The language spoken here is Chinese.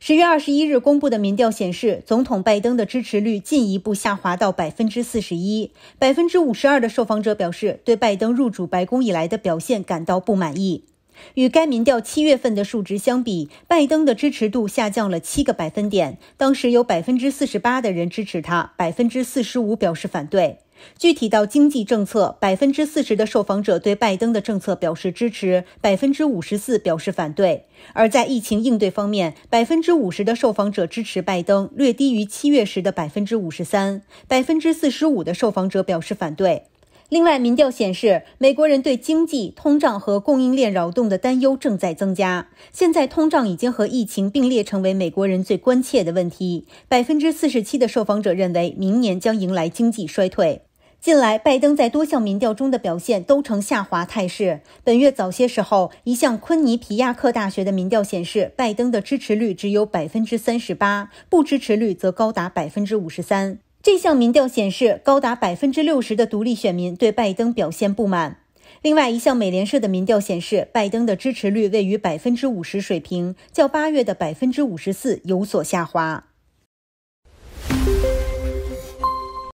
十月二十一日公布的民调显示，总统拜登的支持率进一步下滑到百分之四十一，百分之五十二的受访者表示对拜登入主白宫以来的表现感到不满意。与该民调七月份的数值相比，拜登的支持度下降了七个百分点。当时有百分之四十八的人支持他，百分之四十五表示反对。具体到经济政策，百分之四十的受访者对拜登的政策表示支持，百分之五十四表示反对。而在疫情应对方面，百分之五十的受访者支持拜登，略低于七月时的百分之五十三，百分之四十五的受访者表示反对。另外，民调显示，美国人对经济、通胀和供应链扰动的担忧正在增加。现在，通胀已经和疫情并列成为美国人最关切的问题。百分之四十七的受访者认为，明年将迎来经济衰退。近来，拜登在多项民调中的表现都呈下滑态势。本月早些时候，一项昆尼皮亚克大学的民调显示，拜登的支持率只有百分之三十八，不支持率则高达百分之五十三。这项民调显示，高达百分之六十的独立选民对拜登表现不满。另外一项美联社的民调显示，拜登的支持率位于百分之五十水平，较八月的百分之五十四有所下滑。